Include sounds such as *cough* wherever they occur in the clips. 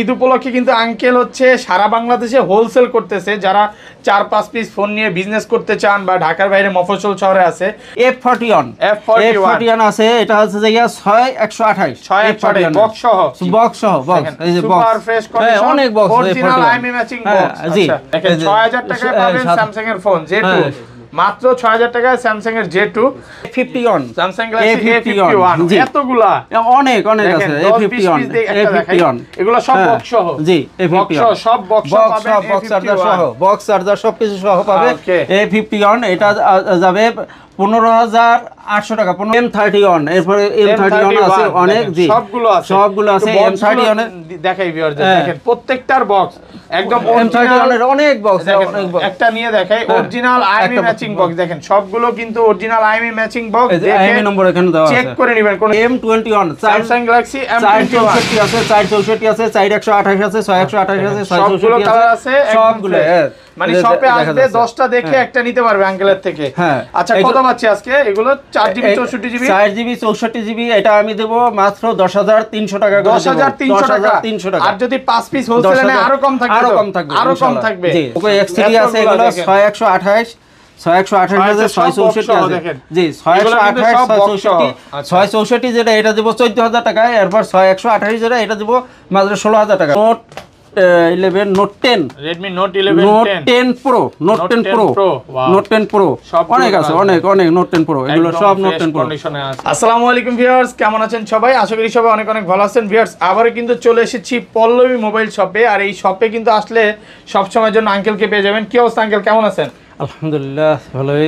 ঈদ উপলক্ষে কিন্তু আঙ্কেল হচ্ছে সারা বাংলাদেশে হোলসেল করতেছে যারা চার পাঁচ পিস ফোন নিয়ে বিজনেস করতে চান বা ঢাকার বাইরে মফসল শহরে আছে F forty one F forty one আছে এটা হচ্ছে যে ছয় একশো আঠাইশ ছয় একশো বক্স সহ বক্স সহ বক্স এই যে বক্স হ্যাঁ, ফ্রেশ অনেক বক্স হ্যাঁ, জি আচ্ছা, ছয় হাজার টাকায় হ্যাঁ, পাবেন এর ফোন যে মাত্র ছয় 6000 টাকায় স্যামসাং এর fifty one Samsung Galaxy A51 এতগুলা অনেক অনেক আছে A51 A51 এগুলো সব হ্যাঁ। বক্স সহ জি সব বক্স বক্স চার্জার সহ বক্স চার্জার সবকিছু সহ পাবে এ ফিফটি ওয়ান এটা যাবে পনেরো হাজার আটশো টাকা পনেরো এম সবগুলো আছে হ্যাঁ। দেখেন প্রত্যেকটার বক্স একদম original IMEI matching box matching box IMEI number এখানে দেওয়া এম টোয়েন্টি ওয়ান স্যামসাং চৌষট্টি আছে চার চৌষট্টি চার একশো আঠাশ আছে ছয় একশো আঠাশ আছে চৌষট্টি আছে সবগুলো মানে শপে আসবে 10টা দেখে হ্যাঁ। একটা নিতে পারবে আঙ্কেলের থেকে হ্যাঁ। আচ্ছা কত পাচ্ছি আজকে এগুলো এটা আমি দেব মাত্র 10300 টাকা করে 10300 টাকা আর যদি 5 পিস হোলসেলে নেয় আরো কম থাকবে আরো কম থাকবে আরো কম থাকবে ওকে আছে এগুলো 6128 হ্যাঁ, আচ্ছা। যেটা এটা হাজার টাকা এরপর ছয় একশো আঠাশ যেটা এটা মাত্র ষোলো হাজার টাকা নোট ইলেভেন অনেক আছে অনেক অনেক এগুলো সব আসসালামু আলাইকুম ভিউয়ার্স কেমন আছেন সবাই আশা করি সবাই অনেক অনেক ভালো আছেন ভিউয়ার্স আবারও কিন্তু চলে এসেছি পল্লবী মোবাইল শপে আর এই শপে কিন্তু আসলে সব সময় জন্য আঙ্কেলকে পেয়ে যাবেন কি অবস্থা আঙ্কেল কেমন আছেন আলহামদুলিল্লাহ ভালোই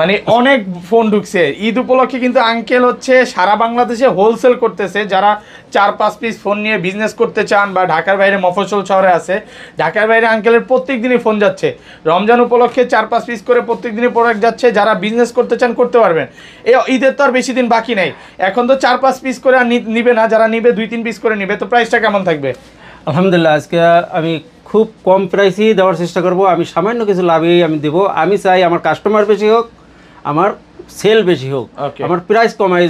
মানে অনেক ফোন ঢুকছে ঈদ উপলক্ষে কিন্তু আঙ্কেল হচ্ছে সারা বাংলাদেশে হোলসেল করতেছে যারা চার পাঁচ পিস ফোন নিয়ে বিজনেস করতে চান বা ঢাকার বাইরে মফসল শহরে আছে ঢাকার বাইরে আঙ্কেলের প্রত্যেক দিনই ফোন যাচ্ছে রমজান উপলক্ষে চার পাঁচ পিস করে প্রত্যেক দিনই প্রোডাক্ট যাচ্ছে যারা বিজনেস করতে চান করতে পারবেন এ ঈদের তো আর বেশি দিন বাকি নেই এখন তো চার পাঁচ পিস করে আর নিবে না যারা নিবে দুই তিন পিস করে নিবে তো প্রাইসটা কেমন থাকবে আলহামদুলিল্লাহ আজকে আমি খুব কম প্রাইসই দেওয়ার চেষ্টা করব আমি সামান্য কিছু লাভেই আমি দেবো আমি চাই আমার কাস্টমার বেশি হোক আমার সেল বেশি হোক আমার প্রাইস কমাই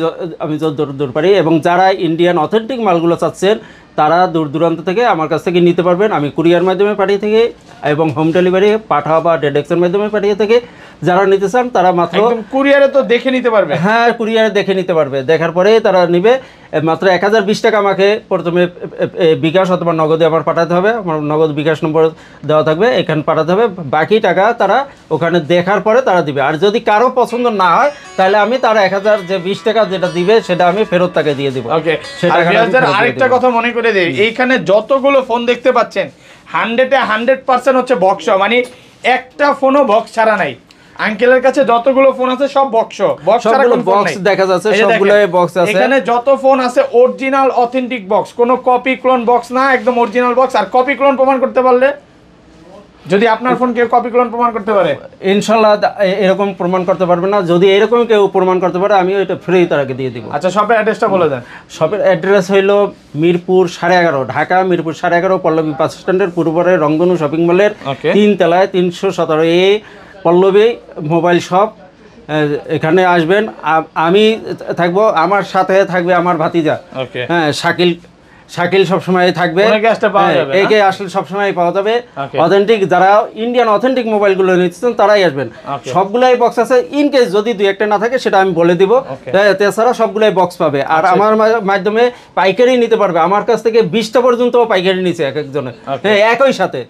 আমি যত দূর পারি এবং যারা ইন্ডিয়ান অথেন্টিক মালগুলো চাচ্ছেন তারা দূর দূরান্ত থেকে আমার কাছ থেকে নিতে পারবেন আমি কুরিয়ার মাধ্যমে পাঠিয়ে থেকে এবং হোম ডেলিভারি পাঠা বা ডেডেক্সের মাধ্যমে পাঠিয়ে থেকে যারা নিতে চান তারা মাত্র কুরিয়ারে তো দেখে নিতে পারবে হ্যাঁ কুরিয়ারে দেখে নিতে পারবে দেখার পরে তারা নিবে মাত্র এক হাজার বিশ টাকা আমাকে প্রথমে বিকাশ অথবা নগদে আবার পাঠাতে হবে আমার নগদ বিকাশ নম্বর দেওয়া থাকবে এখানে পাঠাতে হবে বাকি টাকা তারা ওখানে দেখার পরে তারা দিবে আর যদি কারো পছন্দ না হয় তাহলে আমি তারা এক হাজার যে বিশ টাকা যেটা দিবে সেটা আমি ফেরত তাকে দিয়ে দিব আরেকটা কথা মনে করে দিই এইখানে যতগুলো ফোন দেখতে পাচ্ছেন হান্ড্রেডে হান্ড্রেড পার্সেন্ট হচ্ছে বক্স মানে একটা ফোনও বক্স ছাড়া নাই আঙ্কেলের কাছে যতগুলো ফোন আছে সব বক্স বক্স বক্স দেখা যাচ্ছে সবগুলো বক্স আছে এখানে যত ফোন আছে অরিজিনাল অথেন্টিক বক্স কোনো কপি ক্লোন বক্স না একদম অরিজিনাল বক্স আর কপি ক্লোন প্রমাণ করতে পারলে যদি আপনার ফোন কেউ কপি ক্লোন প্রমাণ করতে পারে ইনশাল্লাহ এরকম প্রমাণ করতে পারবে না যদি এরকম কেউ প্রমাণ করতে পারে আমি ওইটা ফ্রি তারাকে দিয়ে দিব আচ্ছা শপের অ্যাড্রেসটা বলে দেন শপের অ্যাড্রেস হইল মিরপুর সাড়ে এগারো ঢাকা মিরপুর সাড়ে এগারো পল্লবী বাস স্ট্যান্ডের পূর্বরে রঙ্গনু শপিং মলের তিন তলায় তিনশো সতেরো এ পল্লবী মোবাইল শপ এখানে আসবেন আমি থাকবো আমার সাথে থাকবে আমার ভাতিজা হ্যাঁ শাকিল শাকিল সবসময় থাকবে একে আসলে সবসময় পাওয়া যাবে অথেন্টিক যারা ইন্ডিয়ান অথেন্টিক মোবাইলগুলো নিচ্ছেন তারাই আসবেন সবগুলাই বক্স আছে ইন কেস যদি দুই একটা না থাকে সেটা আমি বলে দিব হ্যাঁ, তাছাড়া সবগুলাই বক্স পাবে আর আচ্ছা। আমার মাধ্যমে পাইকারি নিতে পারবে আমার কাছ থেকে বিশটা পর্যন্ত পাইকারি নিচ্ছে এক একজনের হ্যাঁ, একই সাথে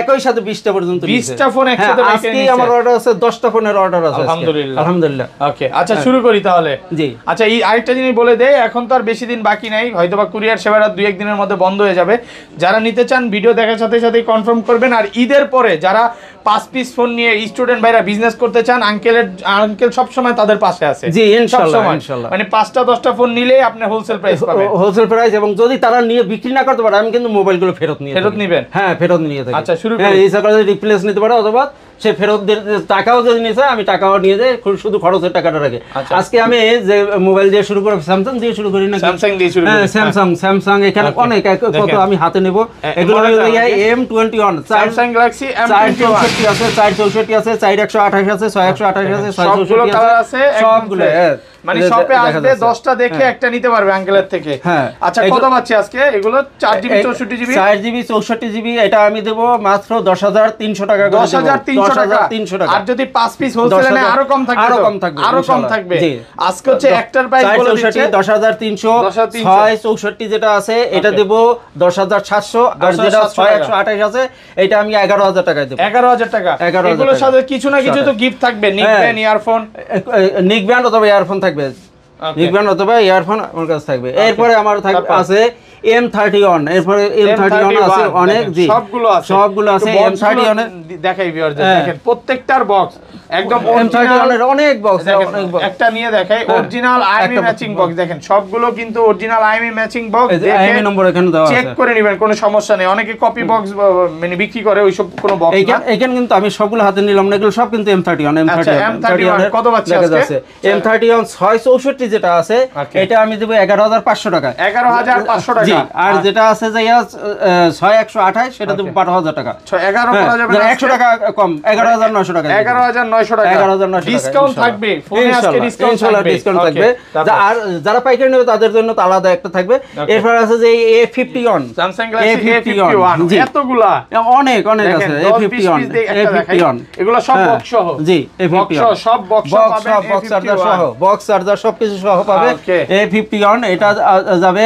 একই সাথে বিশটা পর্যন্ত বিশটা ফোন হ্যাঁ, একসাথে আজকে আমার অর্ডার আছে দশটা ফোনের অর্ডার আছে আলহামদুলিল্লাহ আলহামদুলিল্লাহ ওকে আচ্ছা শুরু করি তাহলে জি আচ্ছা এই আরেকটা জিনিস বলে দেয় এখন তো আর বেশি দিন বাকি নাই হয়তোবা কুরিয়ার সেবারা দু একদিনের মধ্যে বন্ধ হয়ে যাবে যারা নিতে চান ভিডিও দেখার সাথে সাথে কনফার্ম করবেন আর ঈদের পরে যারা পাঁচ পিস ফোন নিয়ে স্টুডেন্ট ভাইরা বিজনেস করতে চান আঙ্কেলের আঙ্কেল সবসময় তাদের পাশে আছে মানে পাঁচটা দশটা ফোন নিলে আপনি হোলসেল প্রাইস পাবেন হোলসেল প্রাইস এবং যদি তারা নিয়ে বিক্রি না করতে পারে আমি কিন্তু মোবাইলগুলো ফেরত নিয়ে ফেরত নেবেন হ্যাঁ ফেরত নিয়ে আচ্ছা শুরু হ্যাঁ, এই সকলে রিপ্লেস নিতে পারে অথবা সে ফেরত টাকাও যদি নিয়েছে আমি টাকাও নিয়ে যাই শুধু খরচের টাকাটা রাখে আচ্ছা। আজকে আমি যে মোবাইল দিয়ে শুরু করে স্যামসাং দিয়ে শুরু করি না স্যামসাং দিয়ে শুরু হ্যাঁ, করি স্যামসাং স্যামসাং এখানে আচ্ছা। অনেক কত আমি হাতে নেব হ্যাঁ, এগুলো হলো M twenty one Samsung Galaxy M চৌষট্টি আছে চার চৌষট্টি আছে চার একশো আঠাশ আছে ছয় একশো আঠাশ আছে ছয় চৌষট্টি আছে সবগুলো মানে শপে আসবে 10টা দেখে হ্যাঁ। একটা নিতে পারবে আঙ্কেলের থেকে হ্যাঁ। আচ্ছা কত পাচ্ছি আজকে এগুলো এটা আমি দেব মাত্র 10300 টাকা 10300 টাকা 300 টাকা আর যদি 5 পিস হোলসেলে নেয় আরো কম থাকবে আরো কম থাকবে আরো কম থাকবে আজকে হচ্ছে একটার প্রাইস বলে দিচ্ছি 10300 যেটা আছে এটা দেব 10700 আর যেটা আছে এটা আমি 11000 টাকায় দেব 11000 টাকা এগুলোর সাথে কিছু না কিছু তো গিফট থাকবে নেক ইয়ারফোন হ্যাঁ। অথবা ইয়ারফোন থাকবে নিকব্যান অথবা ইয়ারফোন আমার কাছে থাকবে এরপরে আমার আছে এম থার্টি ওয়ান এরপরে এম থার্টি ওয়ান আছে অনেক জি সবগুলো আছে সবগুলো আছে এম থার্টি ওয়ান দেখাই ভিউয়ার হ্যাঁ। দেখেন প্রত্যেকটার বক্স একদম এম থার্টি ওয়ান এর অনেক বক্স একটা নিয়ে দেখাই অরিজিনাল হ্যাঁ, আইএমই ম্যাচিং বক্স দেখেন সবগুলো কিন্তু original IMEI matching box IMEI number এখানে দেওয়া আছে চেক করে নেবেন কোনো সমস্যা নেই অনেকে কপি বক্স মানে বিক্রি করে ওই সব কোনো বক্স না এখানে কিন্তু আমি সবগুলো হাতে নিলাম না এগুলো সব কিন্তু M thirty one M thirty one কত বাচ্চা আছে এম থার্টি ওয়ান ছয় চৌষট্টি যেটা আছে এটা আমি দেবো এগারো হাজার পাঁচশো টাকা এগারো হাজার পাঁচশো টাকা আর যেটা আছে যে ছয় একশো আঠাশ সেটা দেবো বারো হাজার টাকা হ্যাঁ, মানে একশো টাকা কম এগারো হাজার নয়শো টাকা এগারো হাজার নয়শো টাকা এগারো হাজার নয়শো ডিসকাউন্ট থাকবে ডিসকাউন্ট থাকবে আর যারা পাইকারি নেবে তাদের জন্য আলাদা একটা থাকবে এরপর আছে যে এ ফিফটি স্যামসাং এতগুলা অনেক অনেক আছে এ ফিফটি এ ফিফটি এগুলো সব বক্স হ্যাঁ, সহ জি এ ফিফটি সব বক্স সহ বক্স সহ বক্স সহ পাবে এ ফিফটি ওয়ান এটা যাবে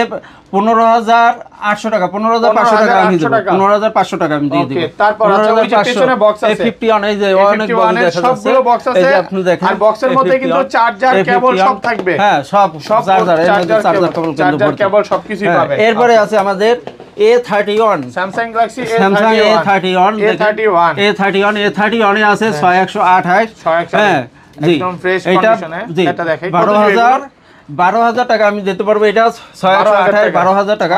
পনেরো হাজার আটশো টাকা পনেরো হাজার পাঁচশো টাকা আমি দেবো পনেরো হাজার পাঁচশো টাকা আমি দিয়ে দেবো তারপর আছে আমাদের এ থার্টি ওয়ান স্যামসাং কিন্তু চার্জার কেবল সব থাকবে হ্যাঁ সব সব হ্যাঁ, এরপরে আছে আমাদের একশো Samsung Galaxy হ্যাঁ একদম ফ্রেশ কন্ডিশনে এটা দেখাই 12000 বারো হাজার টাকা আমি দিতে পারবো এটা ছয় আঠাশ বারো হাজার টাকা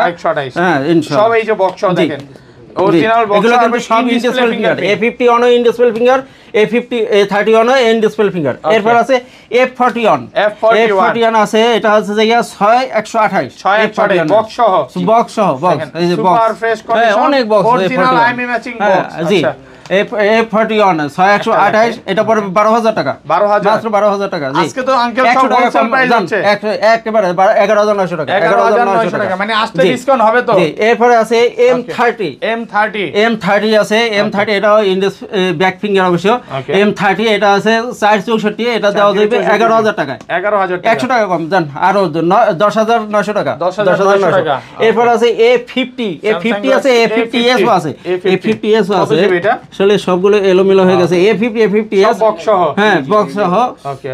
হ্যাঁ সব এই যে বক্স দেখেন এরপর আছে F forty one F forty one আছে এটা হচ্ছে হ্যাঁ, অনেক বক্স এটা পড়বে বারো হাজার টাকা বারো হাজার মাত্র বারো হাজার টাকা আজকে তো আঙ্কেল একশো টাকা কম একেবারে এগারো হাজার নয়শো টাকা এগারো হাজার নয়শো টাকা মানে আসতে ডিসকাউন্ট হবে তো এরপরে আছে M thirty M thirty M thirty আছে এম থার্টি এটা ইন্ডাস ব্যাক ফিঙ্গার অবশ্য এম থার্টি এটা আছে চার চৌষট্টি এটা দেওয়া যাবে এগারো হাজার টাকায় এগারো হাজার একশো টাকা কম জান আরো দশ হাজার নয়শো টাকা দশ হাজার নয়শো টাকা এরপর আছে এ ফিফটি এ ফিফটি আছে এ ফিফটি এস আছে এ ফিফটি এস আছে আসলে সবগুলো এলোমেলো হয়ে গেছে A fifty A fifty S হ্যাঁ বক্স সহ okay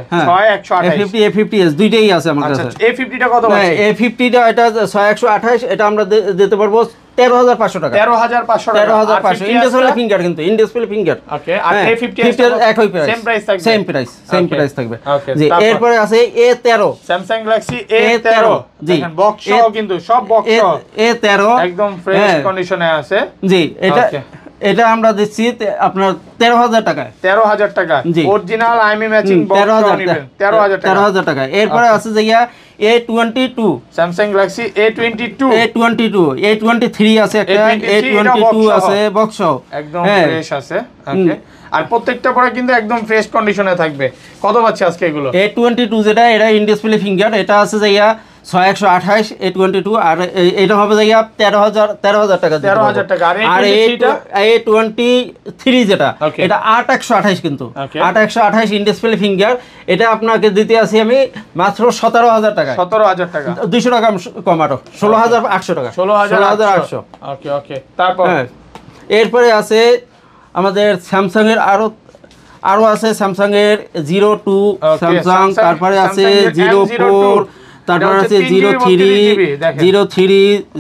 fifty A fifty S দুইটাই আছে আমার আচ্ছা, কাছে এ ফিফটিটা কত এ হ্যাঁ, ফিফটিটা এটা ছয় একশো আঠাশ এটা আমরা দিতে পারবো তেরো হাজার পাঁচশো টাকা কিন্তু ফিঙ্গার হ্যাঁ, এরপরে আছে এ তেরো স্যামসাং এ তেরো জি সব হ্যাঁ। এ তেরো কন্ডিশনে আছে জি এটা এটা আমরা দিচ্ছি আপনার তেরো হাজার টাকায় তেরো হাজার টাকা অরিজিনাল আইমি ম্যাচিং তেরো হাজার তেরো হাজার তেরো হাজার টাকা এরপরে আচ্ছা। আছে যে A twenty two Samsung Galaxy A twenty two A twenty two A twenty three আছে একটা এ টোয়েন্টি টু আছে বক্স একদম ফ্রেশ হ্যাঁ। আছে আর প্রত্যেকটা প্রোডাক্ট কিন্তু একদম ফ্রেশ কন্ডিশনে থাকবে কত পাচ্ছে আজকে এগুলো এ টোয়েন্টি টু যেটা এটা ইন ডিসপ্লে ফিঙ্গার এটা আছে যে ছয় একশো আঠাশ এ টোয়েন্টি টু আর হবে তেরো হাজার তেরো হাজার টাকা তেরো হাজার এ টোয়েন্টি থ্রি যেটা এটা আট একশো আঠাশ কিন্তু আট একশো আঠাশ ফিঙ্গার এটা আপনাকে দিতে আছি আমি মাত্র সতেরো হাজার টাকা সতেরো হাজার টাকা দুইশো টাকা কমাটো ষোলো হাজার আটশো টাকা ষোলো হাজার আটশো ওকে তারপর হ্যাঁ। এরপরে আছে আমাদের স্যামসাংয়ের আরো আরো আছে স্যামসাংয়ের জিরো টু স্যামসাং তারপরে আছে জিরো ফোর তারপর আছে zero three zero three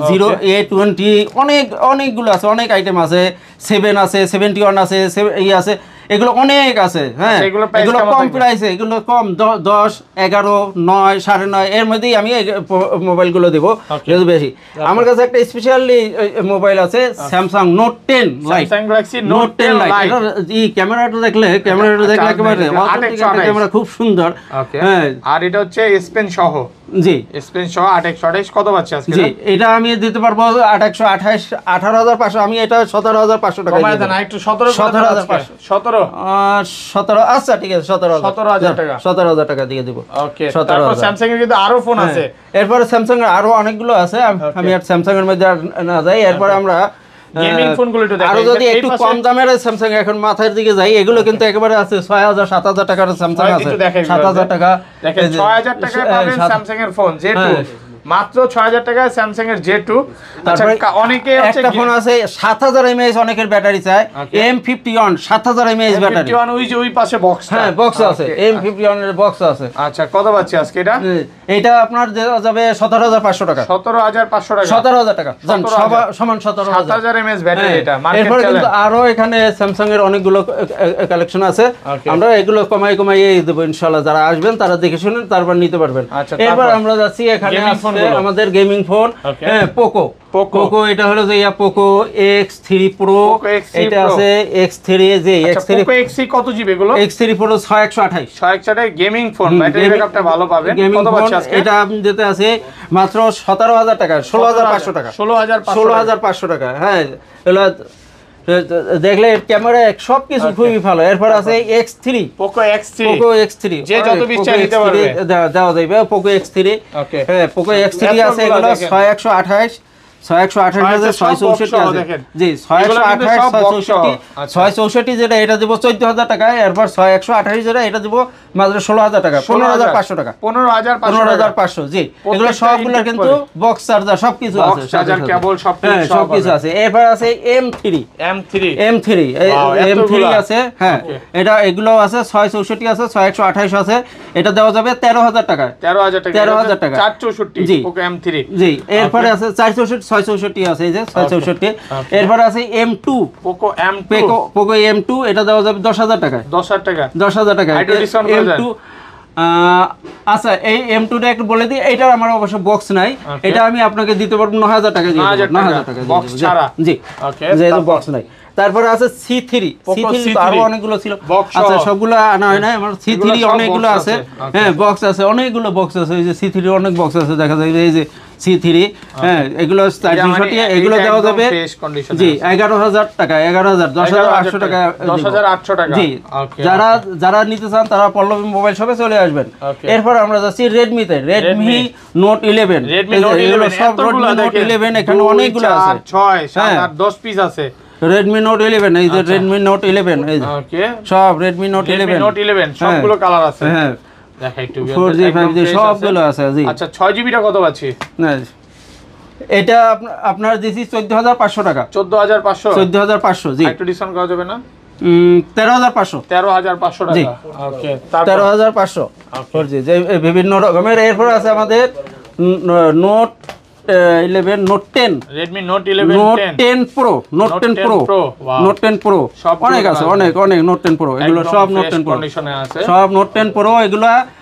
zero A twenty অনেক অনেকগুলো আছে অনেক আইটেম আছে সেভেন আছে সেভেন্টি ওয়ান আছে ই ইয়ে আছে এগুলো অনেক আছে হ্যাঁ আচ্ছা, এগুলো কম প্রাইস এগুলো কম দশ এগারো নয় সাড়ে নয় এর মধ্যেই আমি মোবাইলগুলো দেব যেহেতু বেশি আচ্ছা। আমার কাছে একটা স্পেশালি মোবাইল আছে Samsung note ten note ten lite এই ক্যামেরাটা দেখলে ক্যামেরাটা দেখলে আচ্ছা, একেবারে ক্যামেরা খুব সুন্দর হ্যাঁ আর এটা হচ্ছে স্পেন সহ জি স্পেন সহ আঠাশশো আঠাশ কত পাচ্ছে আজকে জি এটা আমি দিতে পারবো আঠাশশো আঠাশ আঠারো হাজার পাঁচশো আমি এটা সতেরো হাজার পাঁচশো টাকা সতেরো হাজার পাঁচশো সতেরো সতেরো আচ্ছা ঠিক আছে সতেরো সতেরো আরো হ্যাঁ। এরপরে স্যামসাং এর আরো অনেকগুলো আছে আমি আর স্যামসাং এর মধ্যে না যাই আচ্ছা। এরপরে আমরা গেমিং যদি একটু কম স্যামসাং এখন মাথার দিকে যাই এগুলো কিন্তু একেবারে আছে 6000 7000 টাকার স্যামসাং আছে 7000 টাকা মাত্র 6000 টাকায় স্যামসাং এর J2 অনেকে একটা ফোন আছে 7000 mAh অনেকের ব্যাটারি চায় M51 7000 mAh ব্যাটারি M51 ওই যে ওই পাশে বক্স হ্যাঁ বক্স আছে আচ্ছা। M51 এর বক্স আছে আচ্ছা কত পাচ্ছি আজকে এটা এটা আপনার যাবে 17500 টাকা 17500 টাকা 17000 টাকা সমান 17000 mAh ব্যাটারি এটা কিন্তু আরো এখানে স্যামসাং এর অনেকগুলো কালেকশন আছে আমরা এগুলো কমাই কমাই দেব ইনশাআল্লাহ যারা আসবেন তারা দেখে শুনেন তারপর নিতে পারবেন আচ্ছা, এবার আমরা যাচ্ছি এখানে আমাদের গেমিং ফোন হ্যাঁ পোকো পোকো এটা হলো যে yeah Poco X three pro এটা আছে এক্স থ্রি যে এক্স থ্রি এক্স কত জিবি এক্স থ্রি প্রো ছয় একশো আঠাশ ছয় একশো গেমিং ফোন ব্যাটারি ব্যাকআপটা ভালো পাবে গেমিং ফোন এটা আপনি যেতে আছে মাত্র সতেরো হাজার টাকা ষোলো হাজার পাঁচশো টাকা ষোলো হাজার ষোলো হাজার পাঁচশো টাকা হ্যাঁ দেখলে ক্যামেরা সব কিছু আচ্ছা। খুবই ভালো এরপর আছে X three Poco X three Poco X three যে যত বিচার নিতে পারবে দেওয়া যাবে পোকো এক্স থ্রি হ্যাঁ পোকো এক্স থ্রি আছে এগুলো ছয় একশো আঠাশ ছয় একশো আঠাশ ছয় চৌষট্টি আছে জি ছয় একশো আঠাশ ছয় চৌষট্টি আচ্ছা। যেটা এটা দিব চোদ্দ হাজার টাকা এরপর ছয় একশো আঠাশ যেটা এটা দিব হ্যাঁ। এটা দেওয়া যাবে তেরো হাজার টাকা তেরো হাজার টাকা তেরো হাজার টাকা জি জি এরপরে আছে চার চৌষট্টি ছয় চৌষট্টি আছে এই যে ছয় চৌষট্টি এরপরে আছে M two Poco M Poco Poco M two এটা দেওয়া যাবে দশ হাজার টাকা দশ হাজার টাকা দশ হাজার টাকা আচ্ছা এই এম টুটা একটু বলে দিই আমার অবশ্য বক্স নাই এটা আমি আপনাকে দিতে পারবো ন হাজার টাকা ন হাজার টাকা জি যেহেতু বক্স নাই তারপরে আছে সি থ্রি সি থ্রি আরো অনেকগুলো ছিল আচ্ছা সবগুলো আনা হয় না আমার সি থ্রি অনেকগুলো আছে হ্যাঁ বক্স আছে অনেকগুলো বক্স আছে এই যে সি থ্রি অনেক বক্স আছে দেখা যায় এই যে সি থ্রি হ্যাঁ, এগুলো মানে জি এগারো হাজার টাকা এগারো হাজার দশ হাজার আটশো টাকা দশ যারা যারা নিতে চান তারা পল্লবী মোবাইল শপে চলে আসবেন এরপর আমরা যাচ্ছি রেডমিতে রেডমি নোট ইলেভেন এগুলো সব নোট ইলেভেন এখানে অনেকগুলো আছে ছয় সাত হ্যাঁ। দশ পিস আছে রেডমি নোট ইলেভেন এই যে রেডমি নোট ইলেভেন সব Redmi note eleven note eleven সবগুলো কালার আছে হ্যাঁ ফোর জি ফাইভ জি সবগুলো আছে আচ্ছা ছয় জিবিটা কত আছে না এটা আপনার দিছি চোদ্দ হাজার পাঁচশো টাকা চোদ্দ হাজার পাঁচশো চোদ্দ হাজার পাঁচশো জি একটু ডিসকাউন্ট করা যাবে না তেরো হাজার পাঁচশো তেরো হাজার পাঁচশো টাকা তেরো হাজার পাঁচশো ফোর জি বিভিন্ন রকমের এরপর আছে আমাদের note eleven note ten Redmi note eleven note ten pro note ten pro note ten pro অনেক আছে অনেক অনেক নোট টেন প্রো এগুলো সব নোট টেন প্রো সব নোট টেন প্রো এগুলা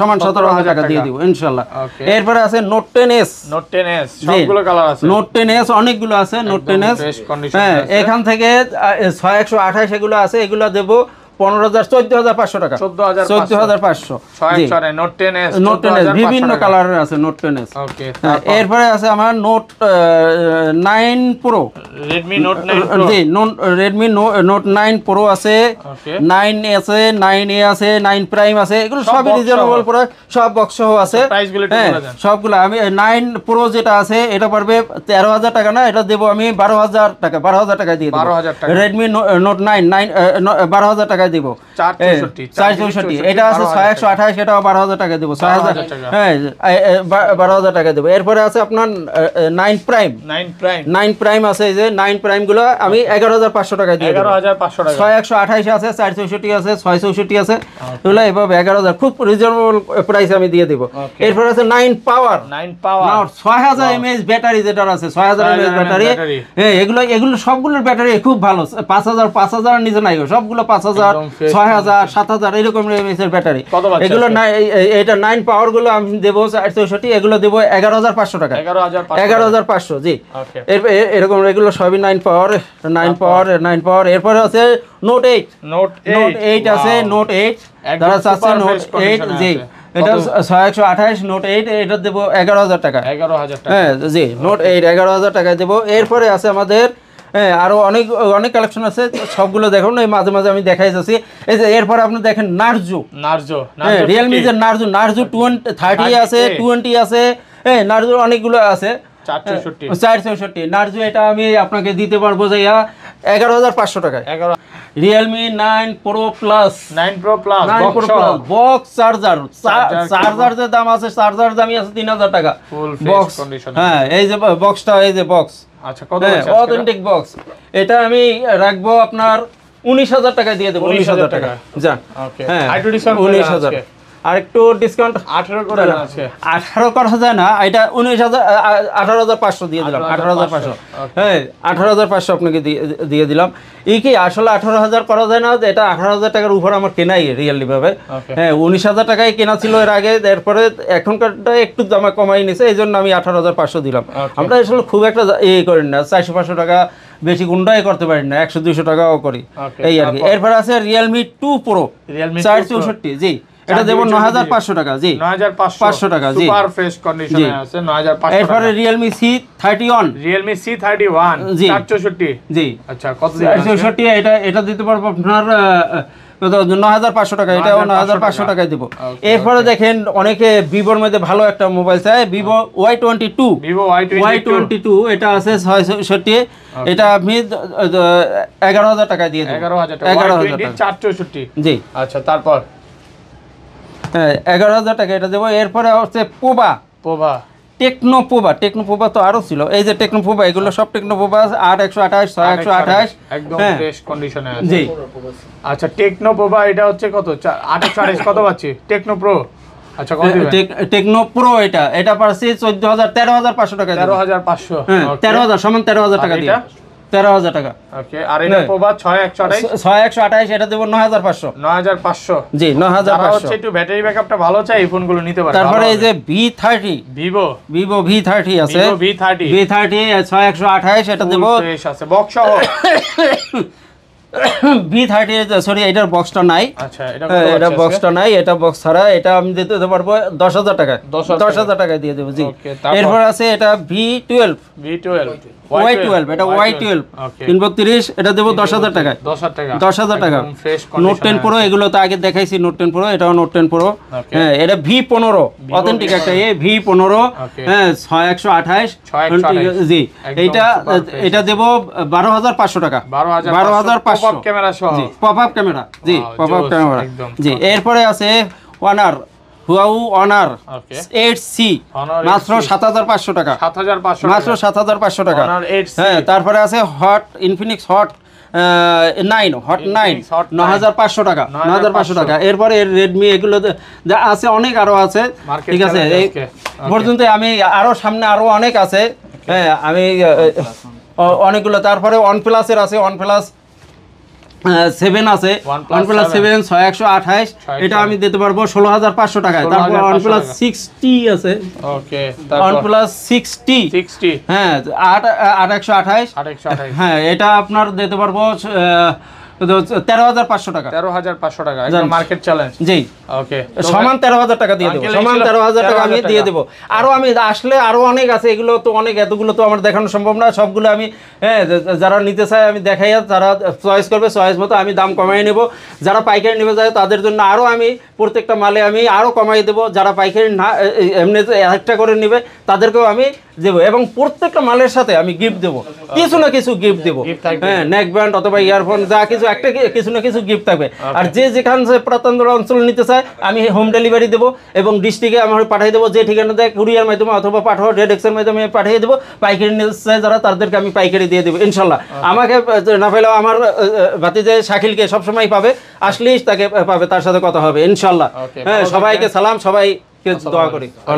সমান সতেরো হাজার টাকা দিয়ে দিব ইনশাল্লাহ এরপরে আছে note ten S note ten S সবগুলো কালার আছে নোট টেন এস অনেকগুলো আছে নোট টেন এস হ্যাঁ এখান থেকে ছয় একশো আঠাশ এগুলো আছে এগুলো দেবো পনেরো হাজার চোদ্দ হাজার পাঁচশো টাকা চোদ্দ হাজার চোদ্দ নোট নোট টেন বিভিন্ন কালারের আছে নোট টেন হ্যাঁ, এরপরে আছে আমার note nine pro Redmi note জি রেডমি নোট নাইন প্রো আছে নাইন আছে নাইন এ আছে নাইন প্রাইম আছে এগুলো সবই রিজনেবল প্রোডাক্ট সব বক্স আছে আচ্ছা, হ্যাঁ সবগুলো আমি নাইন প্রো যেটা আছে এটা পারবে তেরো হাজার টাকা না এটা দেবো আমি বারো হাজার টাকা বারো হাজার টাকা দিয়ে দেবো রেডমি নোট নাইন নাইন বারো হাজার টাকা দিব চার এটা আছে ছয় এটাও বারো টাকা দিব ছয় হ্যাঁ বারো টাকা দেবো এরপরে আছে আপনার nine prime nine prime nine prime আছে যে নাইন প্রাইমগুলো আমি আচ্ছা। এগারো টাকা দিই এগারো টাকা ছয় আছে চার আছে ছয় আছে আচ্ছা। এগুলো এভাবে এগারো খুব রিজনেবল প্রাইস আমি দিয়ে দিব এরপরে আছে নাইন পাওয়ার নাইন পাওয়ার ছয় হাজার এমএস ব্যাটারি যেটার আছে ছয় হাজার এমএস ব্যাটারি হ্যাঁ এগুলো এগুলো সবগুলোর ব্যাটারি খুব ভালো পাঁচ হাজার পাঁচ হাজার নিচে নাই সবগুলো পাঁচ হাজার হাজার ছয় হাজার সাত হাজার ব্যাটারি এগুলো এটা নাইন পাওয়ার গুলো আমি দেবো চৌষট্টি এগুলো দেবো এগারো হাজার পাঁচশো টাকা এগারো হাজার পাঁচশো জি এরকম এগুলো সবই nine power nine power nine power এরপরে আছে নোট এইট নোট এইট আছে নোট এইট তারা নোট এইট জি এটা আঠাশ নোট এইট এটা এগারো হাজার টাকা হ্যাঁ জি নোট এইট এগারো হাজার টাকায় দেবো এরপরে আছে আমাদের হ্যাঁ আরও অনেক অনেক কালেকশন আছে সবগুলো দেখুন এই মাঝে মাঝে আমি দেখাই যাচ্ছি এই যে এরপরে আপনি দেখেন নার্জো নার্জো হ্যাঁ রিয়েলমি যে নার্জো নার্জো টোয়েন্টি থার্টি আছে টোয়েন্টি আছে হ্যাঁ নার্জো অনেকগুলো আছে হ্যাঁ, এটা আমি আপনাকে দিতে পারবো যে এগারো হাজার পাঁচশো Realme nine pro plus box charger charger যে দাম আছে চার্জার আছে তিন হাজার টাকা বক্স হ্যাঁ এই যে বক্সটা এই যে বক্স আচ্ছা কত অথেন্টিক হ্যাঁ, বক্স এটা আমি রাখবো আপনার উনিশ হাজার টাকা দিয়ে দেব উনিশ হাজার টাকা যান হ্যাঁ উনিশ হাজার আর একটু ডিসকাউন্ট আঠারো করে আছে আঠারো করা যায় না এটা উনিশ হাজার আঠারো হাজার পাঁচশো দিয়ে দিলাম আঠারো হাজার পাঁচশো হ্যাঁ আঠারো হাজার পাঁচশো আপনাকে দিয়ে দিলাম এই কি আসলে আঠারো হাজার করা যায় না এটা আঠারো হাজার টাকার উপর আমার কেনাই রিয়েলি ভাবে হ্যাঁ উনিশ হাজার টাকায় কেনা ছিল এর আগে এরপরে এখনকারটা একটু দামে কমাই নিছে এই জন্য আমি আঠারো হাজার পাঁচশো দিলাম আমরা আসলে খুব একটা ইয়ে করি না চারশো পাঁচশো টাকা বেশি গুন্ডাই করতে পারি না একশো দুইশো টাকাও করি এই আর কি এরপরে আছে রিয়েলমি টু প্রো চার চৌষট্টি জি এটা যেমন 9500 টাকা জি 9500 টাকা জি সুপার ফ্রেশ কন্ডিশনে আছে 9500 এরপরে Realme C31 Realme C31 464 জি আচ্ছা কত 464 এটা এটা দিতে পারবো আপনার টাকা এটা টাকায় দিব এরপরে দেখেন অনেকে ভিভোর মধ্যে ভালো একটা মোবাইল চাই Vivo Y twenty two Y twenty two এটা আছে ছয়ষট্টি এটা আপনি এগারো হাজার টাকা দিয়ে এগারো হাজার এগারো হাজার চারশোষট্টি জি আচ্ছা তারপর এগারো হাজার টাকা এটা দেবো এরপরে হচ্ছে পোবা পোবা টেকনোপোবা টেকনোপোবা তো আরও ছিল এই যে টেকনোপোবা এগুলো সব টেকনোপোবা আট একশো আঠাশ ছয় একশো আঠাশ একদম বেশ হ্যাঁ। কন্ডিশনে আছে জি আচ্ছা টেকনোপোবা এটা হচ্ছে কত আঠাশশো আঠাশ কত পাচ্ছি টেকনো প্রো আচ্ছা টেকনো এটা এটা পারছি চোদ্দ হাজার তেরো হাজার পাঁচশো টাকা তেরো হাজার পাঁচশো হ্যাঁ তেরো হাজার সমান তেরো হাজার টাকা দিয়ে তেরো হাজার টাকা ওকে আর হ্যাঁ। ছয় একশো আঠাইশ ছয় একশো আঠাইশ এটা দেবো নয় হাজার পাঁচশো নয় হাজার পাঁচশো জি নয় হাজার পাঁচশো একটু ব্যাটারি ব্যাকআপটা ভালো চাই এই ফোনগুলো নিতে পারে এই যে V thirty Vivo Vivo V thirty আছে ভি থার্টি ভি থার্টি ছয় একশো আঠাইশ এটা দেবো *coughs* বি থার্টি সরি এটার বক্সটা আচ্ছা, হ্যাঁ, নাই এটা বক্সটা নাই এটা বক্স ছাড়া এটা আমি দিতে দিতে পারবো দশ হাজার টাকা দশ হাজার টাকা দিয়ে দেবো জি এরপর আছে এটা V twelve V twelve Y twelve Y twelve এটা দেবো দশ হাজার দশ হাজার টাকা নোট টেন প্রো এগুলো তো আগে দেখাইছি Note ten pro note ten pro হ্যাঁ এটা ভি পনেরো অথেন্টিক একটা এ ভি পনেরো হ্যাঁ ছয় একশো আঠাশ জি এটা দেবো বারো হাজার পাঁচশো টাকা বারো হাজার পাঁচশো পপআপ ক্যামেরা জি পপআপ ক্যামেরা ক্যামেরা জি এরপরে আছে ওয়ানার হুয়াউ অনার এইট সি মাত্র সাত হাজার পাঁচশো টাকা মাত্র সাত হাজার পাঁচশো টাকা হ্যাঁ, তারপরে আছে Hot Infinix Hot nine Hot nine ন হাজার পাঁচশো টাকা ন হাজার পাঁচশো টাকা এরপরে রেডমি এগুলো আছে অনেক আরও আছে ঠিক আছে পর্যন্ত আমি আরও সামনে আরও অনেক আছে হ্যাঁ আমি অনেকগুলো তারপরে ওয়ান প্লাসের আছে ওয়ান প্লাস সেভেন আছে ওয়ান প্লাস সেভেন ছয় একশো আঠাইশ এটা আমি দিতে পারবো ষোলো হাজার পাঁচশো টাকায় তারপর ওয়ান প্লাস সিক্সটি আছে ওয়ান প্লাস সিক্সটি হ্যাঁ আট আট একশো আঠাইশ হ্যাঁ এটা আপনার দিতে পারবো তেরো হাজার পাঁচশো টাকা তেরো হাজার পাঁচশো টাকা সমান তেরো হাজার টাকা দিয়ে দেবো হাজার টাকা আমি দিয়ে দেবো আমি আসলে অনেক আছে এগুলো তো অনেক এতগুলো তো আমার দেখানো সম্ভব সবগুলো আমি হ্যাঁ যারা নিতে চায় আমি দেখাইয়া তারা চয়েস করবে চয়েস মতো আমি দাম কমাই নেব যারা পাইকারি নেবে যায় তাদের জন্য আরো আমি প্রত্যেকটা মালে আমি আরো কমাই দেবো যারা পাইকারি না এমনি একটা করে নেবে তাদেরকেও আমি দেবো এবং প্রত্যেকটা মালের সাথে আমি গিফট দেবো আচ্ছা, কিছু না আচ্ছা। কিছু গিফট দেবো হ্যাঁ নেক ব্যান্ড অথবা ইয়ারফোন যা কিছু একটা কিছু না কিছু গিফট থাকবে আর যে যেখান প্রত্যন্ত অঞ্চল নিতে চায় আমি হোম ডেলিভারি দেবো এবং ডিস্ট্রিক্টে আমার পাঠিয়ে দেবো যে ঠিকানা দেয় কুরিয়ার মাধ্যমে অথবা পাঠাও রেড এক্সের মাধ্যমে পাঠিয়ে দেবো পাইকারি নিতে চায় যারা তাদেরকে আমি পাইকারি দিয়ে দেবো ইনশাল্লাহ আমাকে না পেলেও আমার বাতি যে শাকিলকে সবসময় পাবে আসলেই তাকে পাবে তার সাথে কথা হবে ইনশাল্লাহ হ্যাঁ সবাইকে সালাম সবাই দোয়া করি